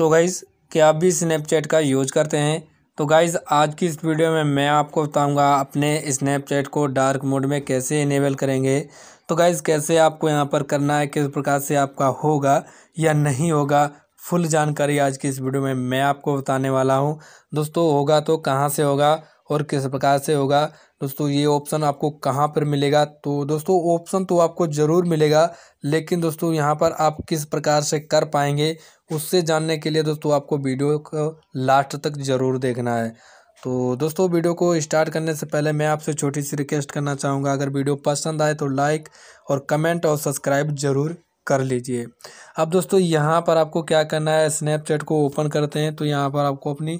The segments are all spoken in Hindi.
तो गाइज़ क्या आप भी स्नैपचैट का यूज करते हैं तो गाइज़ आज की इस वीडियो में मैं आपको बताऊंगा अपने स्नैपचैट को डार्क मोड में कैसे इनेबल करेंगे तो गाइज़ कैसे आपको यहाँ पर करना है किस प्रकार से आपका होगा या नहीं होगा फुल जानकारी आज की इस वीडियो में मैं आपको बताने वाला हूँ दोस्तों होगा तो कहाँ से होगा और किस प्रकार से होगा दोस्तों ये ऑप्शन आपको कहाँ पर मिलेगा तो दोस्तों ऑप्शन तो आपको ज़रूर मिलेगा लेकिन दोस्तों यहाँ पर आप किस प्रकार से कर पाएंगे उससे जानने के लिए दोस्तों आपको वीडियो को लास्ट तक ज़रूर देखना है तो दोस्तों वीडियो को स्टार्ट करने से पहले मैं आपसे छोटी सी रिक्वेस्ट करना चाहूँगा अगर वीडियो पसंद आए तो लाइक और कमेंट और सब्सक्राइब ज़रूर कर लीजिए अब दोस्तों यहाँ पर आपको क्या करना है स्नैपचैट को ओपन करते हैं तो यहाँ पर आपको अपनी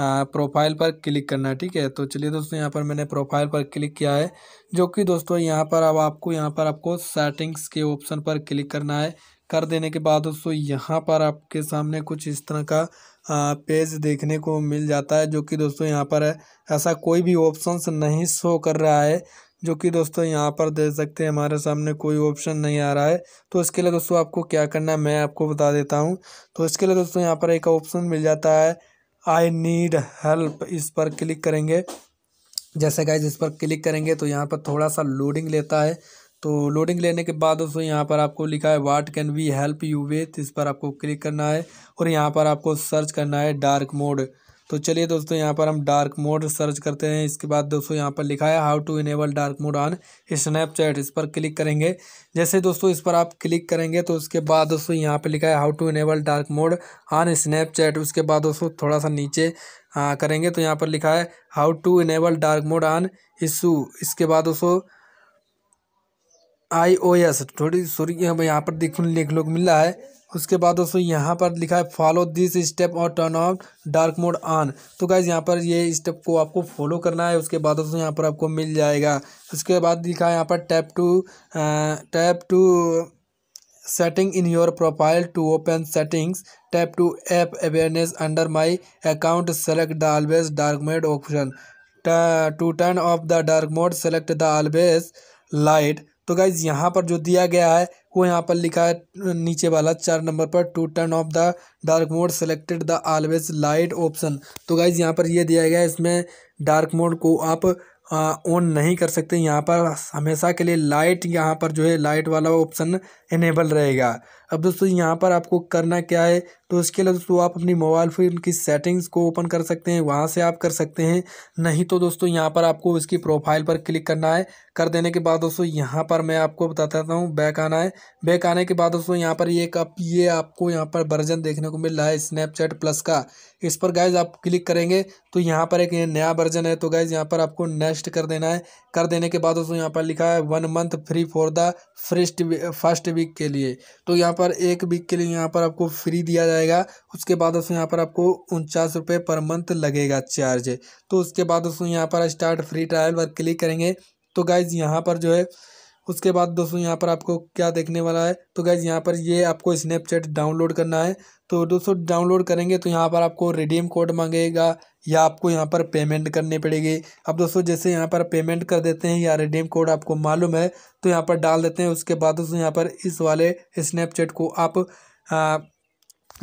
प्रोफाइल पर क्लिक करना है ठीक है तो चलिए दोस्तों यहाँ पर मैंने प्रोफाइल पर क्लिक किया है जो कि दोस्तों यहाँ पर अब आपको यहाँ पर आपको सेटिंग्स के ऑप्शन पर क्लिक करना है कर देने के बाद दोस्तों यहाँ पर आपके सामने कुछ इस तरह का पेज देखने को मिल जाता है जो कि दोस्तों यहाँ पर है ऐसा कोई भी ऑप्शंस नहीं शो कर रहा है जो कि दोस्तों यहाँ पर दे सकते हैं हमारे सामने कोई ऑप्शन नहीं आ रहा है तो इसके लिए दोस्तों आपको क्या करना है मैं आपको बता देता हूँ तो इसके लिए दोस्तों यहाँ पर एक ऑप्शन मिल जाता है आई नीड हेल्प इस पर क्लिक करेंगे जैसे गाइज इस पर क्लिक करेंगे तो यहाँ पर थोड़ा सा लोडिंग लेता है तो लोडिंग लेने के बाद दोस्तों यहाँ पर आपको लिखा है what can we help you with इस पर आपको क्लिक करना है और यहाँ पर आपको सर्च करना है डार्क मोड तो चलिए दोस्तों यहाँ पर हम डार्क मोड सर्च करते हैं इसके बाद दोस्तों यहाँ पर लिखा है how to enable dark mode on Snapchat इस पर क्लिक करेंगे जैसे दोस्तों इस पर आप क्लिक करेंगे तो उसके बाद दोस्तों यहाँ पर लिखा है how to enable dark mode on Snapchat उसके बाद दोस्तों थोड़ा सा नीचे आ, करेंगे तो यहाँ पर लिखा है how to enable dark mode on issue इसके बाद दोस्तों आई ओ एस थोड़ी सॉरी यहाँ पर देखने लिख लोग मिल रहा है उसके बाद दोस्तों यहाँ पर लिखा है फॉलो दिस स्टेप और turn off dark mode on तो गाइज यहाँ पर ये स्टेप को आपको फॉलो करना है उसके बाद दोस्तों यहाँ पर आपको मिल जाएगा उसके बाद लिखा है यहाँ पर tap to tap to setting in your profile to open settings tap to app awareness under my account select the always dark mode option to turn off the dark mode select the always light तो गाइज़ यहाँ पर जो दिया गया है वो यहाँ पर लिखा है नीचे वाला चार नंबर पर to turn off the dark mode selected the always light option तो गाइज़ यहाँ पर ये दिया गया है इसमें डार्क मोड को आप ऑन नहीं कर सकते यहाँ पर हमेशा के लिए लाइट यहाँ पर जो है लाइट वाला ऑप्शन इनेबल रहेगा अब दोस्तों यहाँ पर आपको करना क्या है तो इसके लिए दोस्तों आप अपनी मोबाइल फ़ोन की सेटिंग्स को ओपन कर सकते हैं वहाँ से आप कर सकते हैं नहीं तो दोस्तों यहाँ पर आपको इसकी प्रोफाइल पर क्लिक करना है कर देने के बाद दोस्तों यहाँ पर मैं आपको बता देता हूँ बैक आना है बैक आने के बाद दोस्तों यहाँ पर ये कप ये आपको यहाँ पर वर्जन देखने को मिल रहा है स्नैपचैट प्लस का इस पर गाइज आप क्लिक करेंगे तो यहाँ पर एक नया वर्जन है तो गाइज यहाँ पर आपको नेक्स्ट कर देना है कर देने के बाद उसको यहाँ पर लिखा है one month free for the first first week के लिए तो यहाँ पर एक वीक के लिए यहाँ पर आपको फ्री दिया जाएगा उसके बाद दोस्तों यहाँ पर आपको उनचास रुपये पर मंथ लगेगा चार्ज तो उसके बाद दोस्तों यहाँ पर स्टार्ट फ्री ट्रायल पर क्लिक करेंगे तो गाइज यहाँ पर जो है उसके बाद दोस्तों यहाँ पर आपको क्या देखने वाला है तो गैज़ यहाँ पर ये आपको स्नैपचैट डाउनलोड करना है तो दोस्तों डाउनलोड करेंगे तो यहाँ पर आपको रिडीम कोड मांगेगा या आपको यहाँ पर पेमेंट करनी पड़ेगी अब दोस्तों जैसे यहाँ पर पेमेंट कर देते हैं या रिडीम कोड आपको मालूम है तो यहाँ पर डाल देते हैं उसके बाद दोस्तों यहाँ पर इस वाले स्नैपचैट को आप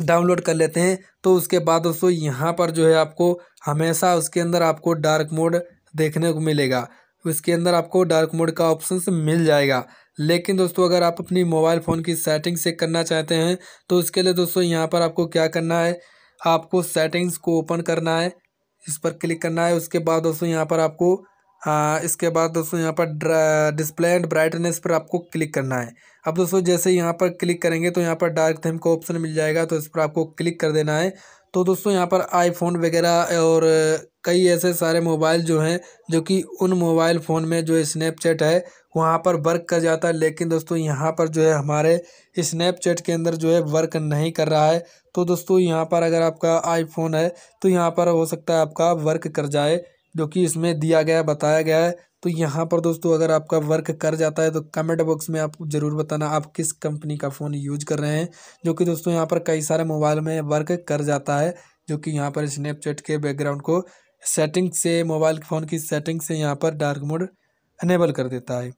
डाउनलोड कर लेते हैं तो उसके बाद दोस्तों यहाँ पर जो है आपको हमेशा उसके अंदर आपको डार्क मोड देखने को मिलेगा उसके अंदर आपको डार्क मोड का ऑप्शन मिल जाएगा लेकिन दोस्तों अगर आप अपनी मोबाइल फ़ोन की सेटिंग से करना चाहते हैं तो उसके लिए दोस्तों यहाँ पर आपको क्या करना है आपको सेटिंग्स को ओपन करना है इस पर क्लिक करना है उसके बाद दोस्तों यहाँ पर आपको आ, हाँ, इसके बाद दोस्तों यहाँ पर डिस्प्ले एंड ब्राइटनेस पर आपको क्लिक करना है अब दोस्तों जैसे यहाँ पर क्लिक करेंगे तो यहाँ पर डार्क थीम का ऑप्शन मिल जाएगा तो इस पर आपको क्लिक कर देना है तो दोस्तों यहाँ पर आईफोन वगैरह और कई ऐसे सारे मोबाइल जो हैं जो कि उन मोबाइल फ़ोन में जो स्नैपचैट है वहाँ पर वर्क कर जाता है लेकिन दोस्तों यहाँ पर जो है हमारे स्नैपचैट के अंदर जो है वर्क नहीं कर रहा है तो दोस्तों यहाँ पर अगर आपका आईफोन है तो यहाँ पर हो सकता है आपका वर्क कर जाए जो कि इसमें दिया गया बताया गया है तो यहाँ पर दोस्तों अगर आपका वर्क कर जाता है तो कमेंट बॉक्स में आप ज़रूर बताना आप किस कंपनी का फ़ोन यूज कर रहे हैं जो कि दोस्तों यहाँ पर कई सारे मोबाइल में वर्क कर जाता है जो कि यहाँ पर स्नैपचैट के बैकग्राउंड को सेटिंग से मोबाइल फ़ोन की सेटिंग से यहाँ पर डार्क मोड अनेबल कर देता है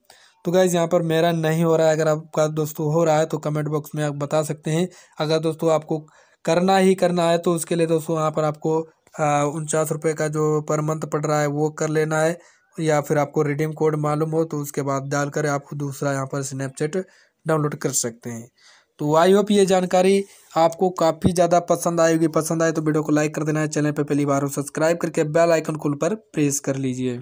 तो गाइज़ यहाँ पर मेरा नहीं हो रहा है अगर आपका दोस्तों हो रहा है तो कमेंट बॉक्स में आप बता सकते हैं अगर दोस्तों आपको करना ही करना है तो उसके लिए दोस्तों यहाँ पर आपको उनचास रुपये का जो पर मंथ पड़ रहा है वो कर लेना है या फिर आपको रिडीम कोड मालूम हो तो उसके बाद डालकर आप दूसरा यहाँ पर स्नैपचैट डाउनलोड कर सकते हैं तो आई होप ये जानकारी आपको काफ़ी ज़्यादा पसंद आएगी पसंद आए तो वीडियो को लाइक कर देना है चैनल पर पहली बार हो सब्सक्राइब करके बेल आइकन कुल पर प्रेस कर लीजिए